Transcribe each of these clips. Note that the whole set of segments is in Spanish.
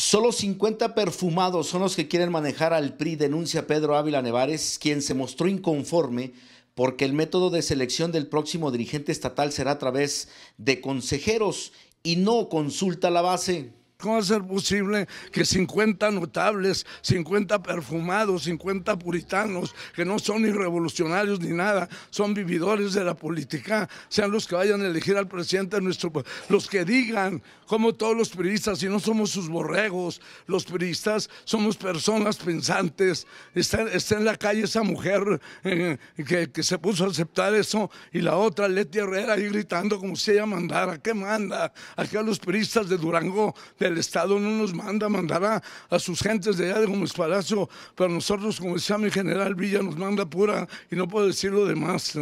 Solo 50 perfumados son los que quieren manejar al PRI, denuncia Pedro Ávila Nevares, quien se mostró inconforme porque el método de selección del próximo dirigente estatal será a través de consejeros y no consulta la base. ¿Cómo va a ser posible que 50 notables, 50 perfumados, 50 puritanos, que no son ni revolucionarios ni nada, son vividores de la política, sean los que vayan a elegir al presidente de nuestro país? Los que digan, como todos los periodistas, si no somos sus borregos, los periodistas somos personas pensantes. Está, está en la calle esa mujer eh, que, que, se puso a aceptar eso y la otra, Leti Herrera, ahí gritando como si ella mandara. ¿Qué manda? Aquí a los periodistas de Durango, de el Estado no nos manda, mandará a sus gentes de allá de Gómez Palacio, pero nosotros, como decía mi general Villa, nos manda pura y no puedo decir lo demás.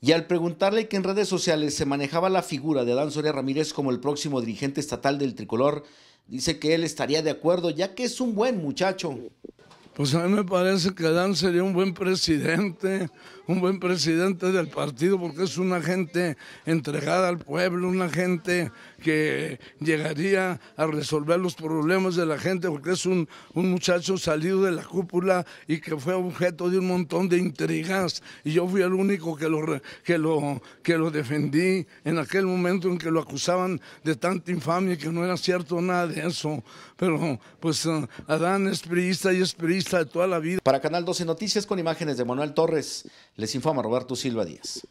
Y al preguntarle que en redes sociales se manejaba la figura de Adán Soria Ramírez como el próximo dirigente estatal del tricolor, dice que él estaría de acuerdo ya que es un buen muchacho. Pues a mí me parece que Adán sería un buen presidente, un buen presidente del partido, porque es una gente entregada al pueblo, una gente que llegaría a resolver los problemas de la gente, porque es un, muchacho salido de la cúpula y que fue objeto de un montón de intrigas. Y yo fui el único que lo, que lo, que lo defendí en aquel momento en que lo acusaban de tanta infamia que no era cierto nada de eso. Pero pues ah, Adán es priista y es priista la vida. Para Canal 12 Noticias con imágenes de Manuel Torres, les informa Roberto Silva Díaz.